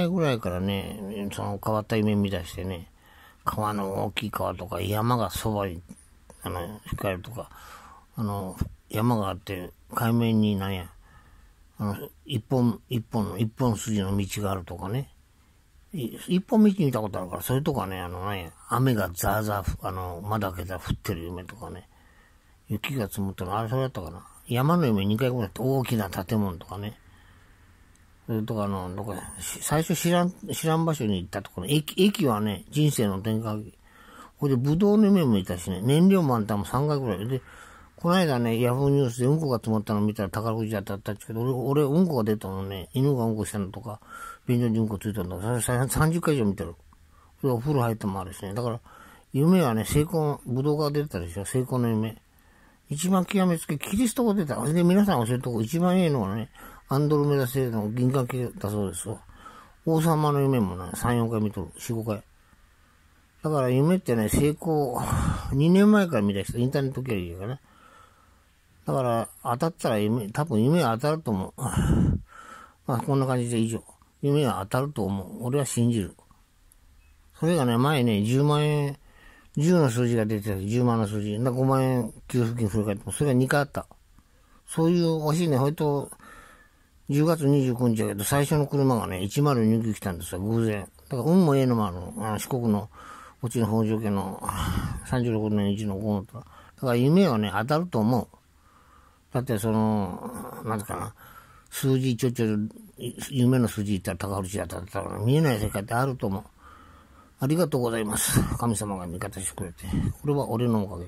前ぐらいからね、その変わった夢見出してね、川の大きい川とか山がそばに、あの、光るとか、あの、山があって、海面に何や、あの、一本、一本の、一本筋の道があるとかね。一本道見たことあるから、それとかね、あのね、雨がザーザー、あの、まだけた降ってる夢とかね。雪が積もったの、あれそれだったかな。山の夢2回ぐらいって大きな建物とかね。とかの、どこ最初知らん、知らん場所に行ったところ、駅、駅はね、人生の転換期。これで、ぶどうの夢もいたしね、燃料満タンも3回ぐらい。で、この間ね、ヤフーニュースでうんこが詰まったの見たら宝くじだったっすけど、俺、俺、うんこが出たのね、犬がうんこしたのとか、便所にうんこついたのとか、30回以上見てる。お風呂入ってもあるしね。だから、夢はね、成功、ぶどうが出たでしょ、成功の夢。一番極めつけ、キリストが出た。それで皆さん教えるとこ、一番いいのはね、アンドロメダ星の銀河系だそうですよ。王様の夢もね、3、4回見とる。4、5回。だから夢ってね、成功、2年前から見た人、インターネット経由がね。だから、当たったら夢、多分夢は当たると思う。まあ、こんな感じで以上。夢は当たると思う。俺は信じる。それがね、前ね、10万円、10の数字が出てた10万の数字。な、5万円給付金振り返っても、それが2回あった。そういう、欲しいね、ほいと、10月29日だけど、最初の車がね、102機来たんですよ、偶然。だから、運もええのもあの、あの四国の、うちの北条家の36年の1の5のと。だから、夢はね、当たると思う。だって、その、なんかな、数字ちょちょ、夢の数字言ったら高藤当たったら、見えない世界ってあると思う。ありがとうございます。神様が味方してくれて。これは俺のおかげ。